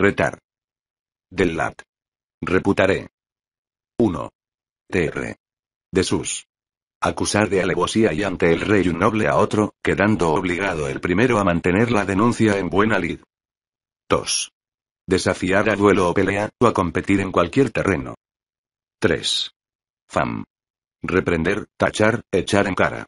Retar. Del lat. Reputaré. 1. TR. De sus. Acusar de alevosía y ante el rey un noble a otro, quedando obligado el primero a mantener la denuncia en buena lid. 2. Desafiar a duelo o pelea, o a competir en cualquier terreno. 3. Fam. Reprender, tachar, echar en cara.